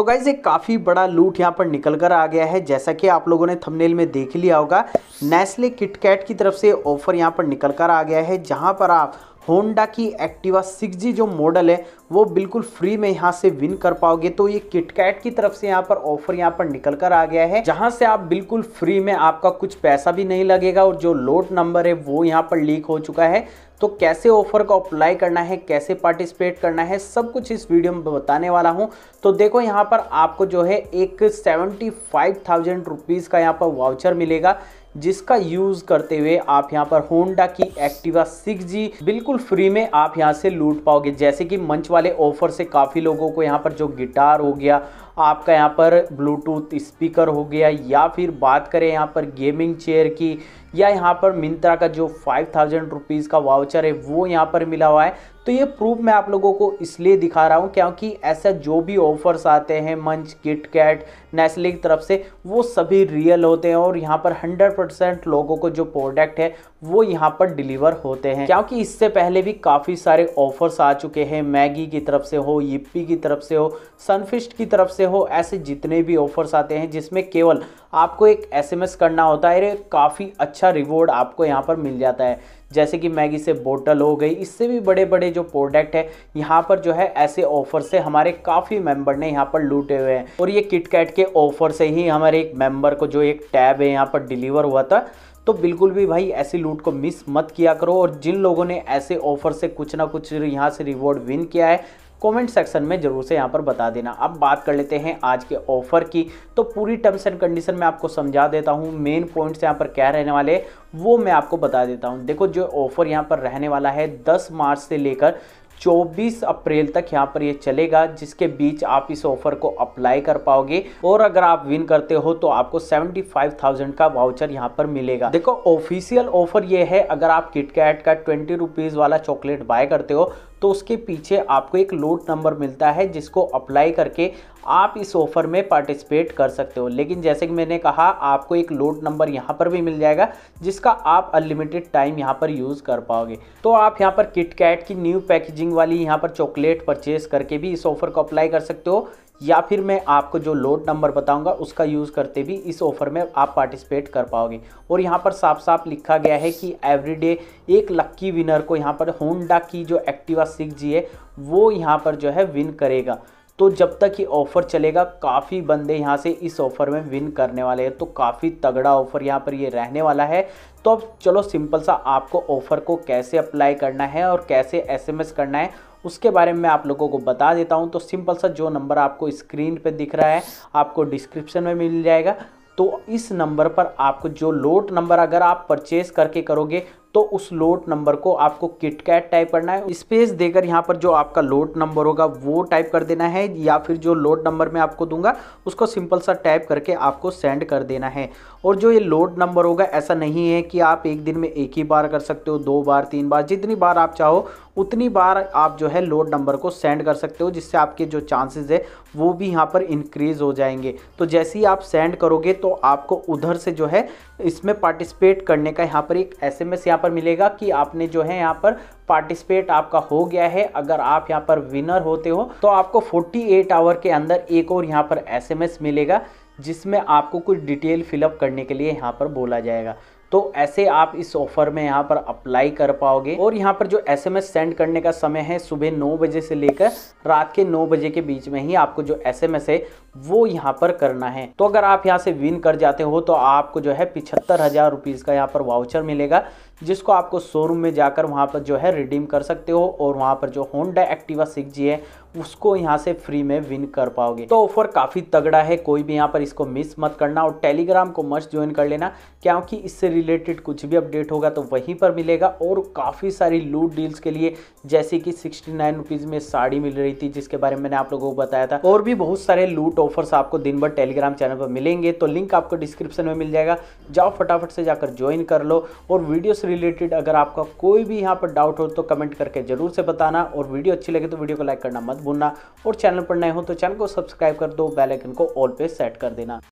तो गाइज एक काफ़ी बड़ा लूट यहाँ पर निकल कर आ गया है जैसा कि आप लोगों ने थंबनेल में देख लिया होगा नेस्ले किटकैट की तरफ से ऑफर यहाँ पर निकल कर आ गया है जहाँ पर आप होंडा की एक्टिवा 6G जो मॉडल है वो बिल्कुल फ्री में यहाँ से विन कर पाओगे तो ये किटकैट की तरफ से यहाँ पर ऑफर यहाँ पर निकल कर आ गया है जहाँ से आप बिल्कुल फ्री में आपका कुछ पैसा भी नहीं लगेगा और जो लोट नंबर है वो यहाँ पर लीक हो चुका है तो कैसे ऑफर को अप्लाई करना है कैसे पार्टिसिपेट करना है सब कुछ इस वीडियो में बताने वाला हूँ तो देखो यहाँ पर आपको जो है एक सेवेंटी फाइव थाउजेंड रुपीज़ का यहाँ पर वाउचर मिलेगा जिसका यूज़ करते हुए आप यहाँ पर होंडा की एक्टिवा 6G बिल्कुल फ्री में आप यहाँ से लूट पाओगे जैसे कि मंच वाले ऑफर से काफ़ी लोगों को यहाँ पर जो गिटार हो गया आपका यहाँ पर ब्लूटूथ स्पीकर हो गया या फिर बात करें यहाँ पर गेमिंग चेयर की या यहाँ पर मिंत्रा का जो फाइव थाउजेंड रुपीज़ का वाउचर है वो यहाँ पर मिला हुआ है तो ये प्रूफ मैं आप लोगों को इसलिए दिखा रहा हूँ क्योंकि ऐसा जो भी ऑफर्स आते हैं मंच किट कैट नेस्ले की तरफ से वो सभी रियल होते हैं और यहाँ पर 100 परसेंट लोगों को जो प्रोडक्ट है वो यहाँ पर डिलीवर होते हैं क्योंकि इससे पहले भी काफ़ी सारे ऑफर्स आ चुके हैं मैगी की तरफ से हो यप्पी की तरफ से हो सनफिस्ट की तरफ से हो ऐसे जितने भी ऑफर्स आते हैं जिसमें केवल आपको एक एसएमएस करना होता है काफ़ी अच्छा रिवॉर्ड आपको यहाँ पर मिल जाता है जैसे कि मैगी से बोटल हो गई इससे भी बड़े बड़े जो प्रोडक्ट है यहाँ पर जो है ऐसे ऑफर से हमारे काफ़ी मेंबर ने यहाँ पर लूटे हुए हैं और ये किटकैट के ऑफर से ही हमारे एक मेंबर को जो एक टैब है यहाँ पर डिलीवर हुआ था तो बिल्कुल भी भाई ऐसी लूट को मिस मत किया करो और जिन लोगों ने ऐसे ऑफर से कुछ ना कुछ यहाँ से रिवॉर्ड विन किया है कमेंट सेक्शन में ज़रूर से यहाँ पर बता देना अब बात कर लेते हैं आज के ऑफर की तो पूरी टर्म्स एंड कंडीशन मैं आपको समझा देता हूँ मेन पॉइंट्स यहाँ पर क्या रहने वाले वो मैं आपको बता देता हूँ देखो जो ऑफ़र यहाँ पर रहने वाला है दस मार्च से लेकर 24 अप्रैल तक यहाँ पर ये चलेगा जिसके बीच आप इस ऑफर को अप्लाई कर पाओगे और अगर आप विन करते हो तो आपको 75,000 का वाउचर यहाँ पर मिलेगा देखो ऑफिशियल ऑफर ये है अगर आप किटकैट का ट्वेंटी रुपीज़ वाला चॉकलेट बाय करते हो तो उसके पीछे आपको एक लोड नंबर मिलता है जिसको अप्लाई करके आप इस ऑफ़र में पार्टिसिपेट कर सकते हो लेकिन जैसे कि मैंने कहा आपको एक लोड नंबर यहाँ पर भी मिल जाएगा जिसका आप अनलिमिटेड टाइम यहाँ पर यूज़ कर पाओगे तो आप यहाँ पर किट कैट की न्यू पैकेजिंग वाली यहाँ पर चॉकलेट परचेज़ करके भी इस ऑफ़र को अप्लाई कर सकते हो या फिर मैं आपको जो लोड नंबर बताऊंगा उसका यूज़ करते भी इस ऑफ़र में आप पार्टिसिपेट कर पाओगे और यहाँ पर साफ साफ लिखा गया है कि एवरीडे एक लक्की विनर को यहाँ पर होंडा की जो एक्टिवा सिक्स जी है वो यहाँ पर जो है विन करेगा तो जब तक ये ऑफ़र चलेगा काफ़ी बंदे यहाँ से इस ऑफ़र में विन करने वाले हैं तो काफ़ी तगड़ा ऑफ़र यहाँ पर ये रहने वाला है तो अब चलो सिंपल सा आपको ऑफ़र को कैसे अप्लाई करना है और कैसे एसएमएस करना है उसके बारे में आप लोगों को बता देता हूँ तो सिंपल सा जो नंबर आपको स्क्रीन पर दिख रहा है आपको डिस्क्रिप्शन में मिल जाएगा तो इस नंबर पर आपको जो लोट नंबर अगर आप परचेज करके करोगे तो उस लोट नंबर को आपको किटकैट टाइप करना है स्पेस देकर यहाँ पर जो आपका लोट नंबर होगा वो टाइप कर देना है या फिर जो लोड नंबर मैं आपको दूंगा उसको सिंपल सा टाइप करके आपको सेंड कर देना है और जो ये लोड नंबर होगा ऐसा नहीं है कि आप एक दिन में एक ही बार कर सकते हो दो बार तीन बार जितनी बार आप चाहो उतनी बार आप जो है लोड नंबर को सेंड कर सकते हो जिससे आपके जो चांसेस है वो भी यहाँ पर इंक्रीज़ हो जाएंगे तो जैसे ही आप सेंड करोगे तो आपको उधर से जो है इसमें पार्टिसिपेट करने का यहाँ पर एक एस एम एस यहाँ पर मिलेगा कि आपने जो है यहाँ पर पार्टिसिपेट आपका हो गया है अगर आप यहाँ पर विनर होते हो तो आपको 48 एट आवर के अंदर एक और यहाँ पर एसएमएस मिलेगा जिसमें आपको कुछ डिटेल फिलअप करने के लिए यहाँ पर बोला जाएगा तो ऐसे आप इस ऑफर में यहाँ पर अप्लाई कर पाओगे और यहाँ पर जो एसएमएस सेंड करने का समय है सुबह नौ बजे से लेकर रात के नौ बजे के बीच में ही आपको जो एसएमएस है वो यहाँ पर करना है तो अगर आप यहाँ से विन कर जाते हो तो आपको जो है पिछहत्तर हज़ार रुपीज़ का यहाँ पर वाउचर मिलेगा जिसको आपको शोरूम में जाकर वहाँ पर जो है रिडीम कर सकते हो और वहाँ पर जो होंडा एक्टिवा सिक्स जी है उसको यहाँ से फ्री में विन कर पाओगे तो ऑफर काफ़ी तगड़ा है कोई भी यहाँ पर इसको मिस मत करना और टेलीग्राम को मस्ट ज्वाइन कर लेना क्योंकि इससे रिलेटेड कुछ भी अपडेट होगा तो वहीं पर मिलेगा और काफ़ी सारी लूट डील्स के लिए जैसे कि सिक्सटी नाइन रुपीज़ में साड़ी मिल रही थी जिसके बारे में मैंने आप लोगों को बताया था और भी बहुत सारे लूट ऑफर्स आपको दिन भर टेलीग्राम चैनल पर मिलेंगे तो लिंक आपको डिस्क्रिप्शन में मिल जाएगा जाओ फटाफट से जाकर ज्वाइन कर लो और वीडियो रिलेटेड अगर आपका कोई भी यहाँ पर डाउट हो तो कमेंट करके ज़रूर से बताना और वीडियो अच्छी लगे तो वीडियो को लाइक करना मत भूलना और चैनल पर नए हो तो चैनल को सब्सक्राइब कर दो बेलाइकन को ऑल पे सेट कर देना